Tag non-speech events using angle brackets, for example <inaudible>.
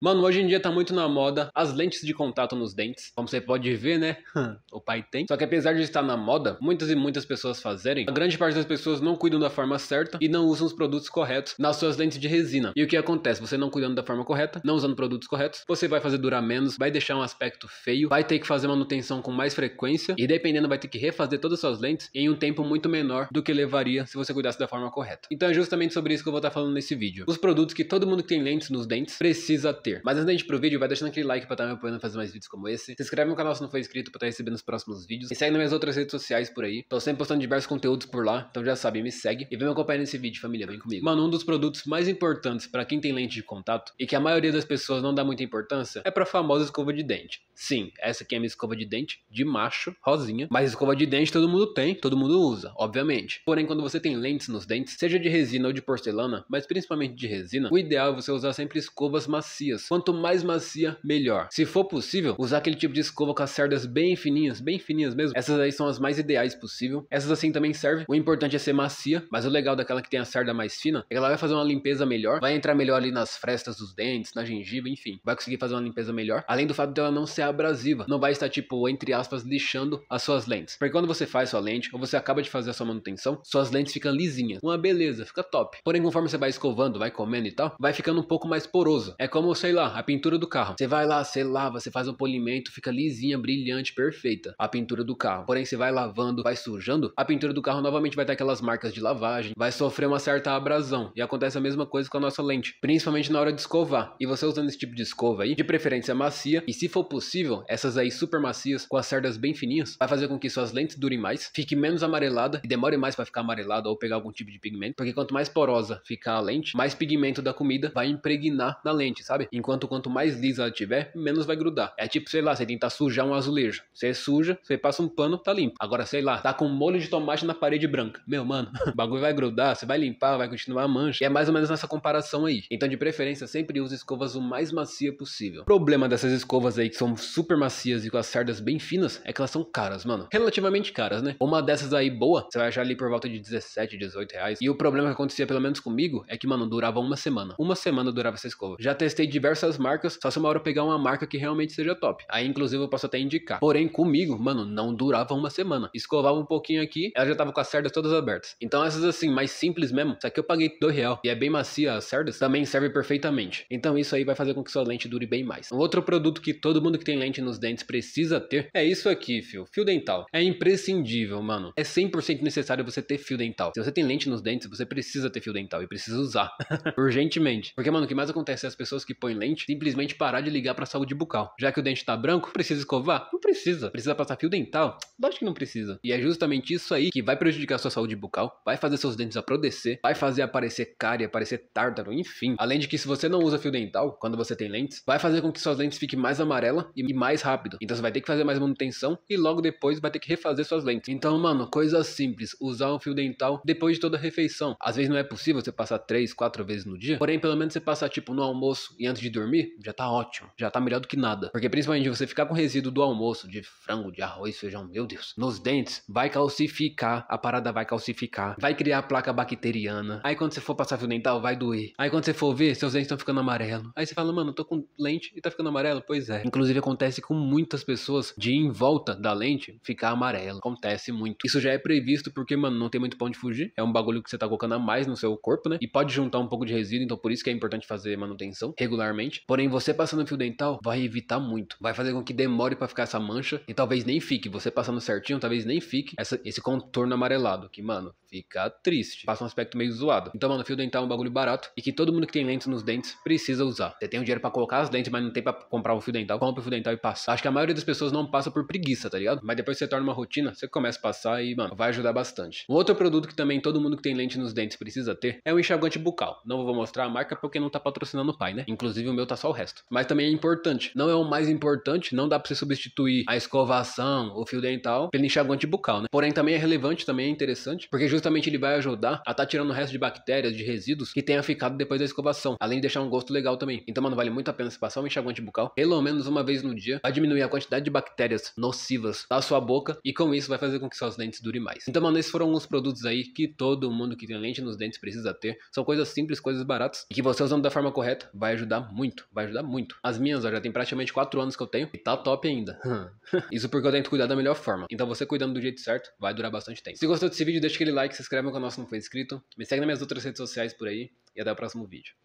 Mano, hoje em dia tá muito na moda as lentes de contato nos dentes. Como você pode ver, né? <laughs> o pai tem. Só que apesar de estar na moda, muitas e muitas pessoas fazerem, a grande parte das pessoas não cuidam da forma certa e não usam os produtos corretos nas suas lentes de resina. E o que acontece? Você não cuidando da forma correta, não usando produtos corretos, você vai fazer durar menos, vai deixar um aspecto feio, vai ter que fazer manutenção com mais frequência e dependendo vai ter que refazer todas as suas lentes em um tempo muito menor do que levaria se você cuidasse da forma correta. Então é justamente sobre isso que eu vou estar falando nesse vídeo. Os produtos que todo mundo que tem lentes nos dentes precisa ter ter. Mas antes da gente ir pro vídeo, vai deixando aquele like pra estar tá me apoiando a fazer mais vídeos como esse. Se inscreve no canal se não for inscrito pra estar tá recebendo os próximos vídeos. E segue nas minhas outras redes sociais por aí. Tô sempre postando diversos conteúdos por lá, então já sabe, me segue. E vem me acompanhar nesse vídeo, família, vem comigo. Mano, um dos produtos mais importantes pra quem tem lente de contato e que a maioria das pessoas não dá muita importância é pra famosa escova de dente. Sim, essa aqui é a minha escova de dente, de macho, rosinha. Mas escova de dente todo mundo tem, todo mundo usa, obviamente. Porém, quando você tem lentes nos dentes, seja de resina ou de porcelana, mas principalmente de resina, o ideal é você usar sempre escovas macias Quanto mais macia, melhor. Se for possível, usar aquele tipo de escova com as cerdas bem fininhas, bem fininhas mesmo. Essas aí são as mais ideais possível. Essas assim também servem. O importante é ser macia, mas o legal daquela que tem a cerda mais fina é que ela vai fazer uma limpeza melhor, vai entrar melhor ali nas frestas dos dentes, na gengiva, enfim. Vai conseguir fazer uma limpeza melhor. Além do fato dela não ser abrasiva, não vai estar tipo, entre aspas, lixando as suas lentes. Porque quando você faz sua lente ou você acaba de fazer a sua manutenção, suas lentes ficam lisinhas. Uma beleza, fica top. Porém, conforme você vai escovando, vai comendo e tal, vai ficando um pouco mais poroso. É como se sei lá, a pintura do carro. Você vai lá, você lava, você faz um polimento, fica lisinha, brilhante, perfeita a pintura do carro. Porém, você vai lavando, vai sujando, a pintura do carro novamente vai ter aquelas marcas de lavagem, vai sofrer uma certa abrasão. E acontece a mesma coisa com a nossa lente, principalmente na hora de escovar. E você usando esse tipo de escova aí, de preferência macia, e se for possível, essas aí super macias, com as cerdas bem fininhas, vai fazer com que suas lentes durem mais, fique menos amarelada e demore mais para ficar amarelada ou pegar algum tipo de pigmento, porque quanto mais porosa ficar a lente, mais pigmento da comida vai impregnar na lente, sabe? Enquanto quanto mais lisa ela tiver, menos vai grudar. É tipo, sei lá, você tentar sujar um azulejo. Você suja, você passa um pano, tá limpo. Agora, sei lá, tá com molho de tomate na parede branca. Meu mano, <laughs> o bagulho vai grudar, você vai limpar, vai continuar a mancha. E é mais ou menos nessa comparação aí. Então, de preferência, sempre use escovas o mais macia possível. O problema dessas escovas aí que são super macias e com as cerdas bem finas é que elas são caras, mano. Relativamente caras, né? Uma dessas aí boa, você vai achar ali por volta de 17, 18 reais. E o problema que acontecia, pelo menos comigo, é que, mano, durava uma semana. Uma semana durava essa escova. Já testei diversas diversas marcas, só se uma hora eu pegar uma marca que realmente seja top. Aí, inclusive, eu posso até indicar. Porém, comigo, mano, não durava uma semana. Escovava um pouquinho aqui, ela já tava com as cerdas todas abertas. Então, essas assim, mais simples mesmo, isso aqui eu paguei do real e é bem macia as cerdas, também serve perfeitamente. Então, isso aí vai fazer com que sua lente dure bem mais. Um outro produto que todo mundo que tem lente nos dentes precisa ter é isso aqui, fio. Fio dental. É imprescindível, mano. É 100% necessário você ter fio dental. Se você tem lente nos dentes, você precisa ter fio dental e precisa usar <laughs> urgentemente. Porque, mano, o que mais acontece é as pessoas que põem dente, simplesmente parar de ligar para a saúde bucal. Já que o dente tá branco, precisa escovar? Não precisa. Precisa passar fio dental? Lógico que não precisa. E é justamente isso aí que vai prejudicar sua saúde bucal, vai fazer seus dentes prodecer, vai fazer aparecer cárie, aparecer tártaro, enfim. Além de que se você não usa fio dental quando você tem lentes, vai fazer com que suas lentes fiquem mais amarelas e mais rápido. Então você vai ter que fazer mais manutenção e logo depois vai ter que refazer suas lentes. Então, mano, coisa simples, usar um fio dental depois de toda a refeição. Às vezes não é possível você passar três, quatro vezes no dia, porém pelo menos você passar tipo no almoço e antes de de dormir, já tá ótimo. Já tá melhor do que nada. Porque principalmente você ficar com resíduo do almoço, de frango, de arroz, feijão, meu Deus, nos dentes, vai calcificar. A parada vai calcificar. Vai criar placa bacteriana. Aí quando você for passar fio dental, vai doer. Aí quando você for ver, seus dentes estão ficando amarelo. Aí você fala, mano, eu tô com lente e tá ficando amarelo? Pois é. Inclusive acontece com muitas pessoas de em volta da lente ficar amarelo. Acontece muito. Isso já é previsto porque, mano, não tem muito pão de fugir. É um bagulho que você tá colocando a mais no seu corpo, né? E pode juntar um pouco de resíduo, então por isso que é importante fazer manutenção regularmente anteriormente. Porém, você passando fio dental vai evitar muito. Vai fazer com que demore para ficar essa mancha e talvez nem fique. Você passando certinho, talvez nem fique essa, esse contorno amarelado, que, mano, fica triste. Passa um aspecto meio zoado. Então, mano, fio dental é um bagulho barato e que todo mundo que tem lentes nos dentes precisa usar. Você tem o dinheiro para colocar as lentes, mas não tem para comprar o um fio dental, Compre o fio dental e passa. Acho que a maioria das pessoas não passa por preguiça, tá ligado? Mas depois que você torna uma rotina, você começa a passar e, mano, vai ajudar bastante. Um outro produto que também todo mundo que tem lente nos dentes precisa ter é o enxaguante bucal. Não vou mostrar a marca porque não tá patrocinando o pai, né? Inclusive, Inclusive o meu tá só o resto. Mas também é importante. Não é o mais importante, não dá pra você substituir a escovação, o fio dental, pelo enxaguante bucal, né? Porém, também é relevante, também é interessante, porque justamente ele vai ajudar a tá tirando o resto de bactérias, de resíduos que tenha ficado depois da escovação, além de deixar um gosto legal também. Então, mano, vale muito a pena se passar um enxaguante bucal, pelo menos uma vez no dia, vai diminuir a quantidade de bactérias nocivas da sua boca e com isso vai fazer com que seus dentes durem mais. Então, mano, esses foram alguns produtos aí que todo mundo que tem lente nos dentes precisa ter. São coisas simples, coisas baratas e que você usando da forma correta vai ajudar muito, vai ajudar muito. As minhas, ó, já tem praticamente 4 anos que eu tenho e tá top ainda. <laughs> Isso porque eu tento cuidar da melhor forma. Então você cuidando do jeito certo, vai durar bastante tempo. Se gostou desse vídeo, deixa aquele like, se inscreve no canal se não for inscrito, me segue nas minhas outras redes sociais por aí e até o próximo vídeo.